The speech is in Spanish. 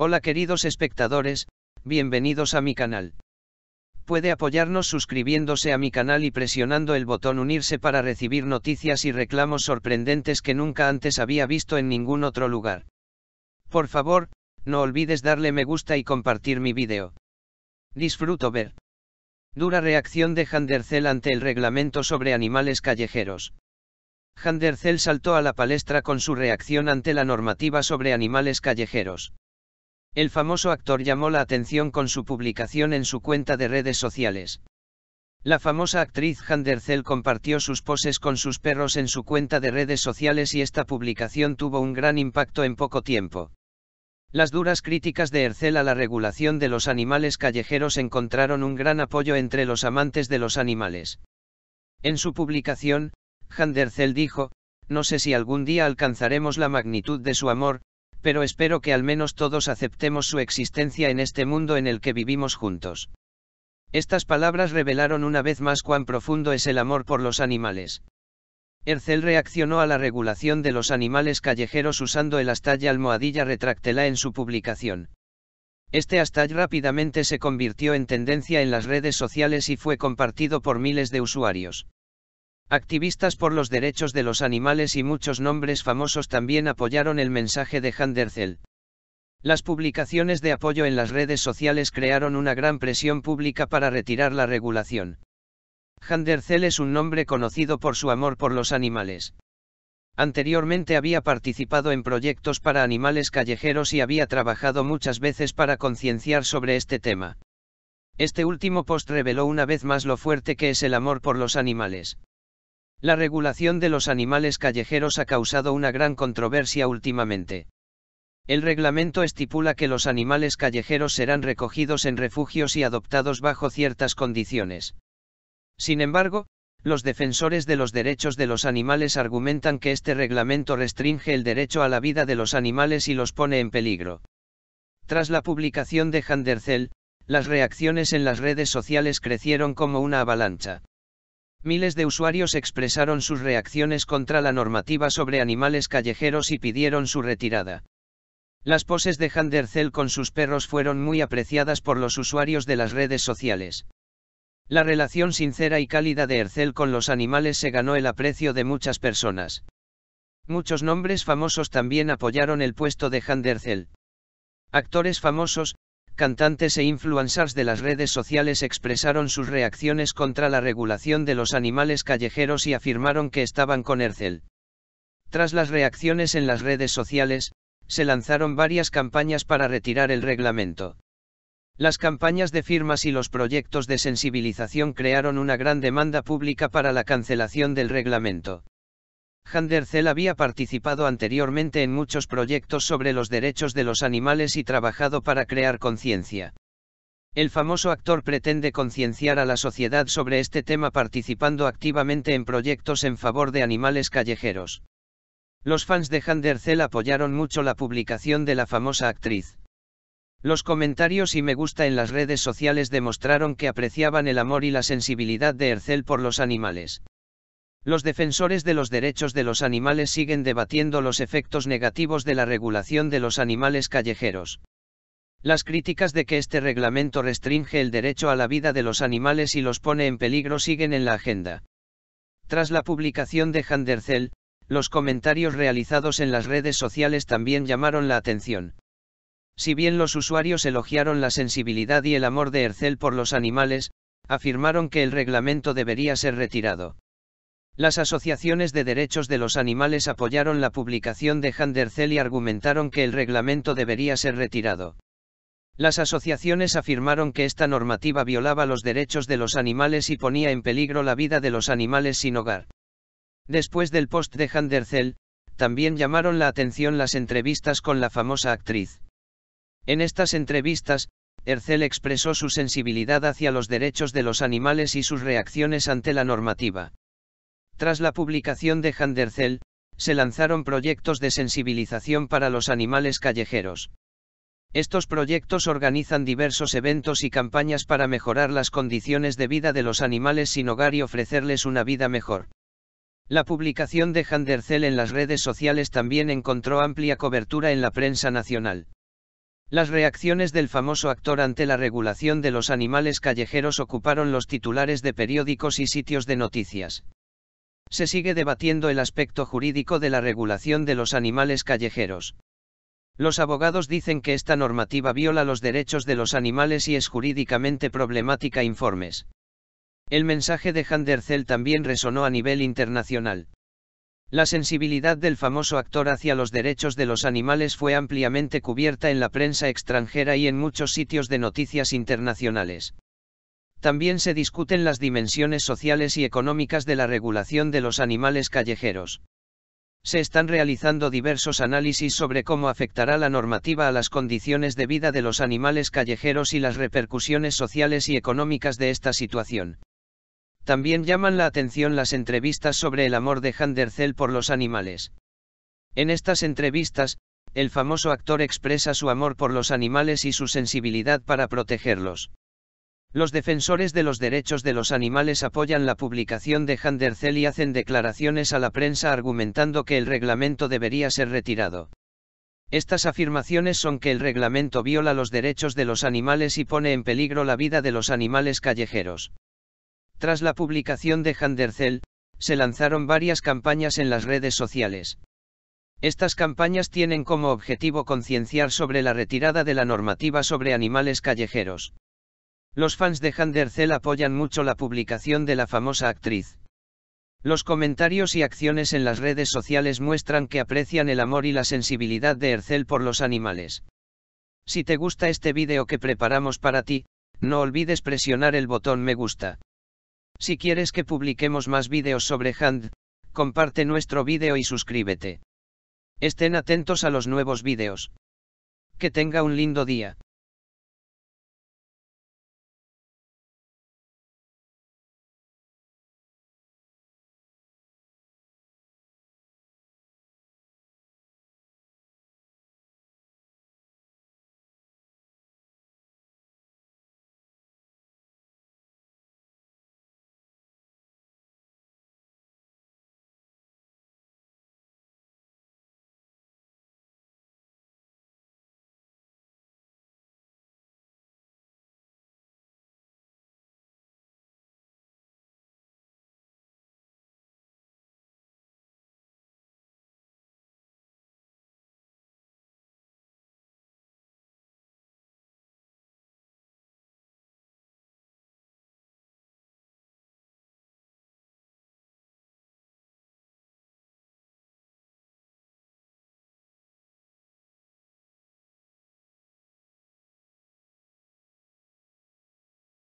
Hola queridos espectadores, bienvenidos a mi canal. Puede apoyarnos suscribiéndose a mi canal y presionando el botón unirse para recibir noticias y reclamos sorprendentes que nunca antes había visto en ningún otro lugar. Por favor, no olvides darle me gusta y compartir mi vídeo. Disfruto ver. Dura reacción de Handercel ante el reglamento sobre animales callejeros. Handercel saltó a la palestra con su reacción ante la normativa sobre animales callejeros. El famoso actor llamó la atención con su publicación en su cuenta de redes sociales. La famosa actriz Handercell compartió sus poses con sus perros en su cuenta de redes sociales y esta publicación tuvo un gran impacto en poco tiempo. Las duras críticas de Ercel a la regulación de los animales callejeros encontraron un gran apoyo entre los amantes de los animales. En su publicación, Handerzell dijo, no sé si algún día alcanzaremos la magnitud de su amor, pero espero que al menos todos aceptemos su existencia en este mundo en el que vivimos juntos. Estas palabras revelaron una vez más cuán profundo es el amor por los animales. Ercel reaccionó a la regulación de los animales callejeros usando el hashtag almohadilla retractela en su publicación. Este hashtag rápidamente se convirtió en tendencia en las redes sociales y fue compartido por miles de usuarios. Activistas por los derechos de los animales y muchos nombres famosos también apoyaron el mensaje de Handerzel. Las publicaciones de apoyo en las redes sociales crearon una gran presión pública para retirar la regulación. Handerzel es un nombre conocido por su amor por los animales. Anteriormente había participado en proyectos para animales callejeros y había trabajado muchas veces para concienciar sobre este tema. Este último post reveló una vez más lo fuerte que es el amor por los animales. La regulación de los animales callejeros ha causado una gran controversia últimamente. El reglamento estipula que los animales callejeros serán recogidos en refugios y adoptados bajo ciertas condiciones. Sin embargo, los defensores de los derechos de los animales argumentan que este reglamento restringe el derecho a la vida de los animales y los pone en peligro. Tras la publicación de Handercel, las reacciones en las redes sociales crecieron como una avalancha. Miles de usuarios expresaron sus reacciones contra la normativa sobre animales callejeros y pidieron su retirada. Las poses de Handercel con sus perros fueron muy apreciadas por los usuarios de las redes sociales. La relación sincera y cálida de Ercel con los animales se ganó el aprecio de muchas personas. Muchos nombres famosos también apoyaron el puesto de Handercel. Actores famosos, cantantes e influencers de las redes sociales expresaron sus reacciones contra la regulación de los animales callejeros y afirmaron que estaban con Ercel. Tras las reacciones en las redes sociales, se lanzaron varias campañas para retirar el reglamento. Las campañas de firmas y los proyectos de sensibilización crearon una gran demanda pública para la cancelación del reglamento. Cell había participado anteriormente en muchos proyectos sobre los derechos de los animales y trabajado para crear conciencia. El famoso actor pretende concienciar a la sociedad sobre este tema participando activamente en proyectos en favor de animales callejeros. Los fans de Cell apoyaron mucho la publicación de la famosa actriz. Los comentarios y me gusta en las redes sociales demostraron que apreciaban el amor y la sensibilidad de Ercel por los animales. Los defensores de los derechos de los animales siguen debatiendo los efectos negativos de la regulación de los animales callejeros. Las críticas de que este reglamento restringe el derecho a la vida de los animales y los pone en peligro siguen en la agenda. Tras la publicación de Handercel, los comentarios realizados en las redes sociales también llamaron la atención. Si bien los usuarios elogiaron la sensibilidad y el amor de Hercel por los animales, afirmaron que el reglamento debería ser retirado. Las asociaciones de derechos de los animales apoyaron la publicación de Handercel y argumentaron que el reglamento debería ser retirado. Las asociaciones afirmaron que esta normativa violaba los derechos de los animales y ponía en peligro la vida de los animales sin hogar. Después del post de Handercel, también llamaron la atención las entrevistas con la famosa actriz. En estas entrevistas, Ercel expresó su sensibilidad hacia los derechos de los animales y sus reacciones ante la normativa. Tras la publicación de Handercel, se lanzaron proyectos de sensibilización para los animales callejeros. Estos proyectos organizan diversos eventos y campañas para mejorar las condiciones de vida de los animales sin hogar y ofrecerles una vida mejor. La publicación de Handercel en las redes sociales también encontró amplia cobertura en la prensa nacional. Las reacciones del famoso actor ante la regulación de los animales callejeros ocuparon los titulares de periódicos y sitios de noticias se sigue debatiendo el aspecto jurídico de la regulación de los animales callejeros. Los abogados dicen que esta normativa viola los derechos de los animales y es jurídicamente problemática informes. El mensaje de Handercel también resonó a nivel internacional. La sensibilidad del famoso actor hacia los derechos de los animales fue ampliamente cubierta en la prensa extranjera y en muchos sitios de noticias internacionales también se discuten las dimensiones sociales y económicas de la regulación de los animales callejeros. Se están realizando diversos análisis sobre cómo afectará la normativa a las condiciones de vida de los animales callejeros y las repercusiones sociales y económicas de esta situación. También llaman la atención las entrevistas sobre el amor de Handercel por los animales. En estas entrevistas, el famoso actor expresa su amor por los animales y su sensibilidad para protegerlos. Los defensores de los derechos de los animales apoyan la publicación de Handercel y hacen declaraciones a la prensa argumentando que el reglamento debería ser retirado. Estas afirmaciones son que el reglamento viola los derechos de los animales y pone en peligro la vida de los animales callejeros. Tras la publicación de Handercel, se lanzaron varias campañas en las redes sociales. Estas campañas tienen como objetivo concienciar sobre la retirada de la normativa sobre animales callejeros. Los fans de Ercel apoyan mucho la publicación de la famosa actriz. Los comentarios y acciones en las redes sociales muestran que aprecian el amor y la sensibilidad de Ercel por los animales. Si te gusta este vídeo que preparamos para ti, no olvides presionar el botón me gusta. Si quieres que publiquemos más vídeos sobre Hand, comparte nuestro vídeo y suscríbete. Estén atentos a los nuevos vídeos. Que tenga un lindo día.